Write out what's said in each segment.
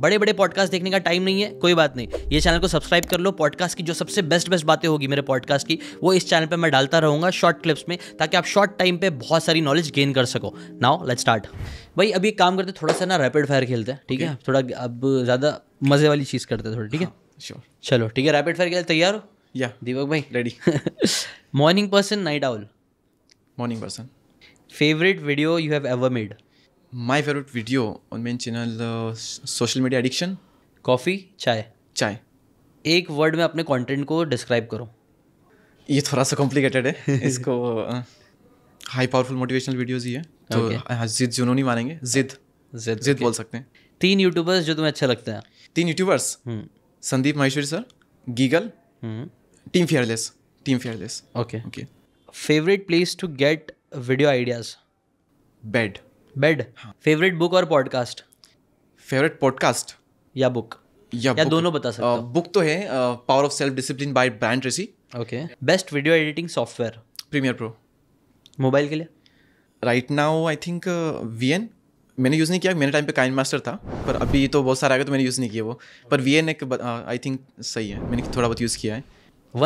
बड़े बड़े पॉडकास्ट देखने का टाइम नहीं है कोई बात नहीं ये चैनल को सब्सक्राइब कर लो पॉडकास्ट की जो सबसे बेस्ट बेस्ट बातें होगी मेरे पॉडकास्ट की वो इस चैनल पर मैं डालता रहूँगा शॉर्ट क्लिप्स में ताकि आप शॉर्ट टाइम पर बहुत सारी नॉलेज गेन कर सको नाउ लेट स्टार्ट भाई अभी एक काम करते थोड़ा सा ना रैपिड फायर खेलते हैं ठीक है थोड़ा अब ज़्यादा मज़े वाली चीज़ करते हैं थोड़ी ठीक है श्योर हाँ, चलो ठीक है रैपिड फायर के लिए तैयार हो या दीपक भाई ready morning person night owl morning person favourite video you have ever made my favourite video on main channel social media addiction coffee चाय चाय एक वर्ड में अपने कंटेंट को डिस्क्राइब करो ये थोड़ा सा कॉम्प्लिकेटेड है इसको हाई पावरफुल मोटिवेशनल वीडियोज ही है तो okay. Uh, हाँ, जिद जुनून नहीं मानेंगे जिद जिद जिद okay. बोल सकते हैं तीन यूट्यूबर्स जो तुम्हें अच्छे लगते हैं तीन youtubers hmm. Sandeep Maheshwari sir गीगल hmm. Team fearless team fearless okay okay favourite place to get video ideas bed bed favourite हाँ। बुक और पॉडकास्ट फेवरेट पॉडकास्ट या बुक या, या दोनों बता सकते हो बुक तो है power of self discipline by Brian Tracy okay best video editing software premiere pro mobile के लिए right now I think V N मैंने यूज़ नहीं किया मेरे टाइम पे काइन मास्टर था पर अभी तो बहुत सारा आ गया तो मैंने यूज़ नहीं किया वो पर वी एन एक आई थिंक सही है मैंने थोड़ा बहुत यूज़ किया है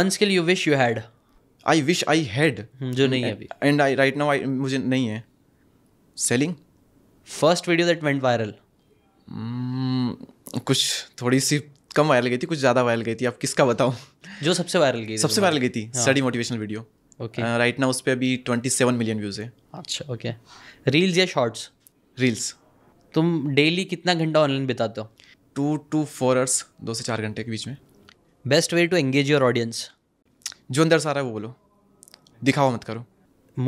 one skill you wish you had I wish I had जो नहीं है अभी and I right now I मुझे नहीं है selling first video that went viral hmm, कुछ थोड़ी सी कम वायरल गई थी कुछ ज़्यादा वायरल गई थी आप किसका बताऊँ जो सबसे वायरल गई सबसे वायरल गई थी study motivational video okay right ना उस पर अभी ट्वेंटी सेवन मिलियन व्यूज़ है अच्छा ओके रील्स या शॉर्ट्स रील्स तुम डेली कितना घंटा ऑनलाइन बिताते हो टू टू फोर आवर्स दो से चार घंटे के बीच में best way to engage your audience जो अंदर सारा है वो बोलो दिखाओ मत करो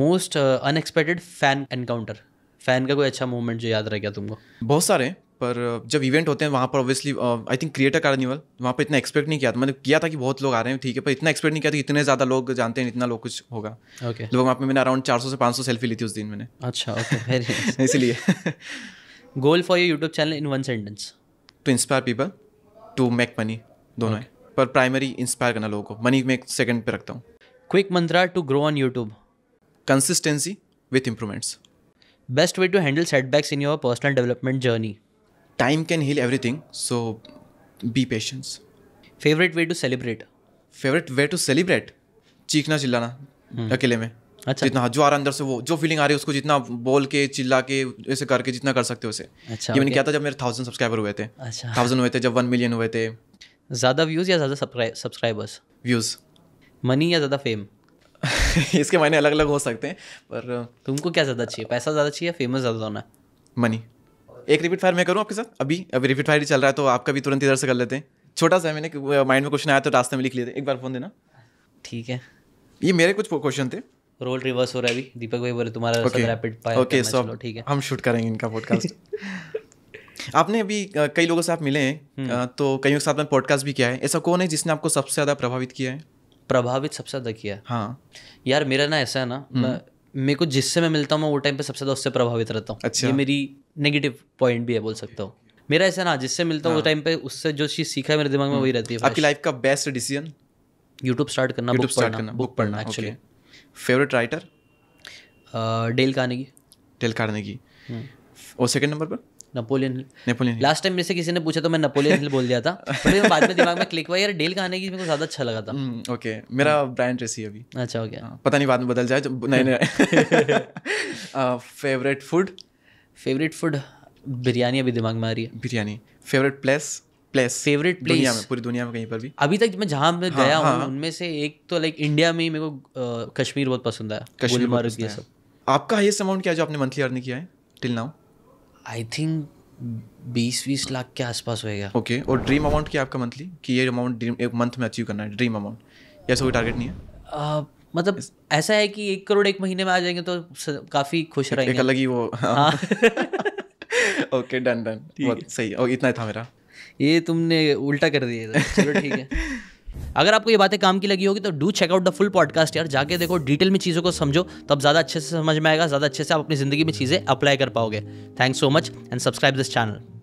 most unexpected fan encounter fan का कोई अच्छा मोमेंट जो याद रह गया तुमको बहुत सारे पर जब इवेंट होते हैं वहाँ पर obviously I think creator carnival वहाँ पर इतना एक्सपेक्ट नहीं किया था मैंने मतलब किया था कि बहुत लोग आ रहे हैं ठीक है पर इतना एक्सपेक्ट नहीं किया था इतने ज़्यादा लोग जानते हैं इतना लोग कुछ होगा ओके okay. लोग वहाँ पर मैंने अराउंड चार सौ से पाँच सौ सेल्फी ली थी उस दिन मैंने अच्छा ओके okay, इसीलिए goal for your YouTube channel in one sentence to inspire people to make money दोनों okay. पर प्राइमरी इंस्पायर करना लोगों को मनी मैं सेकंड पे रखता हूँ quick mantra to grow on YouTube consistency with improvements best way to handle setbacks in your personal development journey time can heal everything so be patience favourite way to celebrate favourite way to celebrate चीखना चिल्लाना हम्म। अकेले में अच्छा जितना जो आ रहा अंदर से वो जो फीलिंग आ रही है उसको जितना बोल के चिल्ला के ऐसे करके जितना कर सकते हो उसे अच्छा ये मैंने क्या था जब मेरे थाउजेंड सब्सक्राइबर हुए थे अच्छा थाउजेंड हुए थे जब वन मिलियन हुए थे ज़्यादा व्यूज़ या ज़्यादा सब्सक्राइबर्स व्यूज़ मनी या ज़्यादा फेम इसके मायने अलग अलग हो सकते हैं पर तुमको क्या ज़्यादा चाहिए पैसा ज़्यादा चाहिए फेमस ज़्यादा होना मनी एक रिपीट फायर मैं करूँ आपके साथ अभी अभी रिपीट फायर ही चल रहा है तो आपका भी तुरंत इधर से कर लेते हैं छोटा सा मैंने माइंड में क्वेश्चन आया तो रास्ते में लिख लिए थे एक बार फोन देना ठीक है ये मेरे कुछ क्वेश्चन थे रोल रिवर्स हो रहा है अभी दीपक भाई बोले तुम्हारा okay. Rapid fire okay so ठीक है हम शूट करेंगे इनका पॉडकास्ट आपने अभी कई लोगों से आप मिले हैं हम्म। तो कईयों के साथ पॉडकास्ट भी किया है ऐसा कौन है जिसने आपको सबसे ज़्यादा प्रभावित किया है प्रभावित सबसे ज़्यादा किया हाँ यार मेरा ना ऐसा है ना हम्म। मेरे को जिससे मैं मिलता हूँ मैं वो टाइम पे सबसे ज़्यादा उससे प्रभावित रहता हूँ अच्छा। ये मेरी नेगेटिव पॉइंट भी है बोल सकता हूँ मेरा ऐसा ना जिससे मिलता हूँ हाँ। टाइम पे उससे जो चीज़ सीखा है मेरे दिमाग में हम्म। वही रहती है आपकी लाइफ का बेस्ट डिसीजन यूट्यूब स्टार्ट करना बुक पढ़ना बुक पढ़ना actually favourite writer Dale Carnegie Dale Carnegie और सेकंड नंबर पर नेपोलियन नेपोलियन लास्ट टाइम मेरे से किसी ने पूछा तो मैं नेपोलियन हिल बोल दिया था फिर बाद में दिमाग में क्लिक हुआ यार डेल खाने की मेरे को ज़्यादा अच्छा लगा था ओके हम्म, मेरा ब्रांड रेसी अभी अच्छा हो हाँ, गया पता नहीं बाद में बदल जाए नहीं नहीं favourite food favourite food biryani अभी दिमाग में आ रही है biryani favourite place place favourite place दुनिया में पूरी दुनिया में कहीं पर भी अभी तक मैं जहाँ मैं हाँ, गया हूँ हाँ, उनमें से एक तो लाइक इंडिया में ही मेरे को uh, कश्मीर बहुत पसंद आया कश्मीर ये सब आपका हाईएस्ट अमाउंट क्या जो आपने मंथली अर्न किया है टिल नाउ आई थिंक बीस बीस लाख के आसपास होएगा ओके okay. और ड्रीम अमाउंट क्या आपका मंथली कि ये अमाउंट एक मंथ में अचीव करना है ड्रीम अमाउंट ऐसा कोई टारगेट नहीं है uh, मतलब ऐसा है कि एक करोड़ एक महीने में आ जाएंगे तो काफ़ी खुश रहेंगे एक अलग ही वो ओके डन डन सही और इतना ही था मेरा ये तुमने उल्टा कर दिया चलो ठीक है अगर आपको ये बातें काम की लगी होगी तो do check out the full podcast यार जाके देखो डिटेल में चीज़ों को समझो तब ज़्यादा अच्छे से समझ में आएगा ज़्यादा अच्छे से आप अपनी ज़िंदगी में चीज़ें अप्लाई कर पाओगे thanks so much and subscribe this channel